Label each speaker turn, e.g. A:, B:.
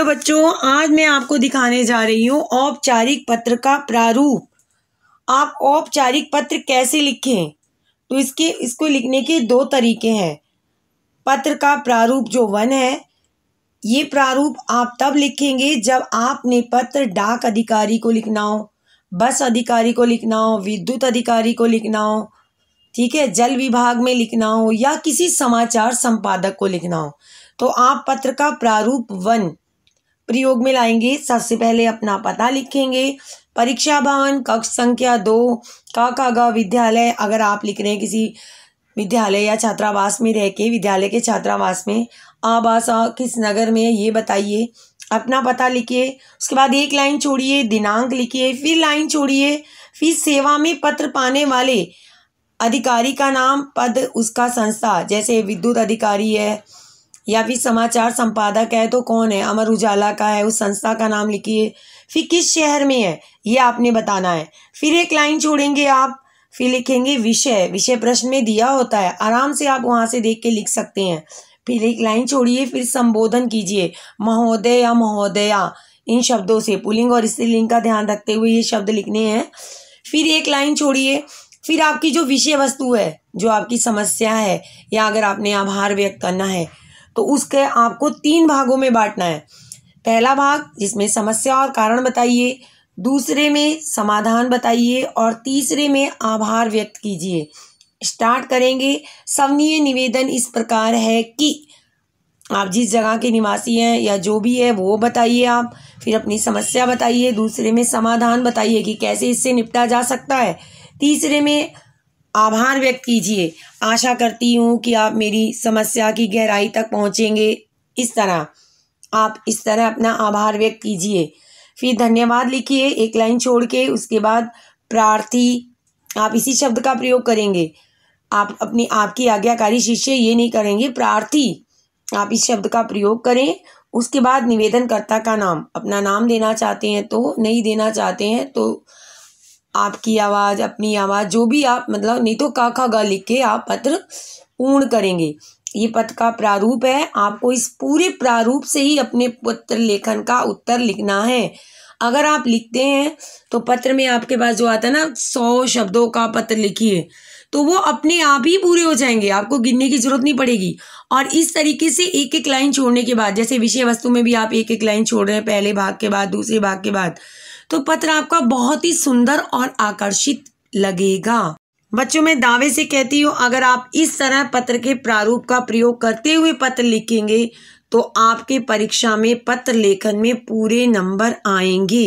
A: hello बच्चों आज मैं आपको दिखाने जा रही हूँ औपचारिक पत्र का प्रारूप आप औपचारिक पत्र कैसे लिखें तो इसके इसको लिखने के दो तरीके हैं पत्र का प्रारूप जो वन है ये प्रारूप आप तब लिखेंगे जब आपने पत्र डाक अधिकारी को लिखना हो बस अधिकारी को लिखना हो विद्युत अधिकारी को लिखना हो ठीक है जल विभाग में लिखना हो या किसी समाचार संपादक को लिखना हो तो आप पत्र का प्रारूप वन प्रयोग में लाएंगे सबसे पहले अपना पता लिखेंगे परीक्षा भवन कक्ष संख्या दो का का विद्यालय अगर आप लिख रहे हैं किसी विद्यालय या छात्रावास में रह के विद्यालय के छात्रावास में आवास किस नगर में ये बताइए अपना पता लिखिए उसके बाद एक लाइन छोड़िए दिनांक लिखिए फिर लाइन छोड़िए फिर सेवा में पत्र पाने वाले अधिकारी का नाम पद उसका संस्था जैसे विद्युत अधिकारी है या फिर समाचार संपादक है तो कौन है अमर उजाला का है उस संस्था का नाम लिखिए फिर किस शहर में है ये आपने बताना है फिर एक लाइन छोड़ेंगे आप फिर लिखेंगे विषय विषय प्रश्न में दिया होता है आराम से आप वहाँ से देख के लिख सकते हैं फिर एक लाइन छोड़िए फिर संबोधन कीजिए महोदय या महोदया इन शब्दों से पुलिंग और स्त्रीलिंग का ध्यान रखते हुए ये शब्द लिखने हैं फिर एक लाइन छोड़िए फिर आपकी जो विषय वस्तु है जो आपकी समस्या है या अगर आपने आभार व्यक्त करना है तो उसके आपको तीन भागों में बांटना है पहला भाग जिसमें समस्या और कारण बताइए दूसरे में समाधान बताइए और तीसरे में आभार व्यक्त कीजिए स्टार्ट करेंगे सवनीय निवेदन इस प्रकार है कि आप जिस जगह के निवासी हैं या जो भी है वो बताइए आप फिर अपनी समस्या बताइए दूसरे में समाधान बताइए कि कैसे इससे निपटा जा सकता है तीसरे में आभार व्यक्त कीजिए आशा करती हूँ कि आप मेरी समस्या की गहराई तक पहुँचेंगे इस तरह आप इस तरह अपना आभार व्यक्त कीजिए फिर धन्यवाद लिखिए एक लाइन छोड़ के उसके बाद प्रार्थी आप इसी शब्द का प्रयोग करेंगे आप अपनी आपकी आज्ञाकारी शिष्य ये नहीं करेंगे प्रार्थी आप इस शब्द का प्रयोग करें उसके बाद निवेदनकर्ता का नाम अपना नाम देना चाहते हैं तो नहीं देना चाहते हैं तो आपकी आवाज़ अपनी आवाज़ जो भी आप मतलब नहीं तो का खा गा लिख के आप पत्र पूर्ण करेंगे ये पत्र का प्रारूप है आपको इस पूरे प्रारूप से ही अपने पत्र लेखन का उत्तर लिखना है अगर आप लिखते हैं तो पत्र में आपके पास जो आता है ना सौ शब्दों का पत्र लिखिए तो वो अपने आप ही पूरे हो जाएंगे आपको गिनने की ज़रूरत नहीं पड़ेगी और इस तरीके से एक एक लाइन छोड़ने के बाद जैसे विषय वस्तु में भी आप एक एक लाइन छोड़ रहे हैं पहले भाग के बाद दूसरे भाग के बाद तो पत्र आपका बहुत ही सुंदर और आकर्षित लगेगा बच्चों मैं दावे से कहती हूँ अगर आप इस तरह पत्र के प्रारूप का प्रयोग करते हुए पत्र लिखेंगे तो आपके परीक्षा में पत्र लेखन में पूरे नंबर आएंगे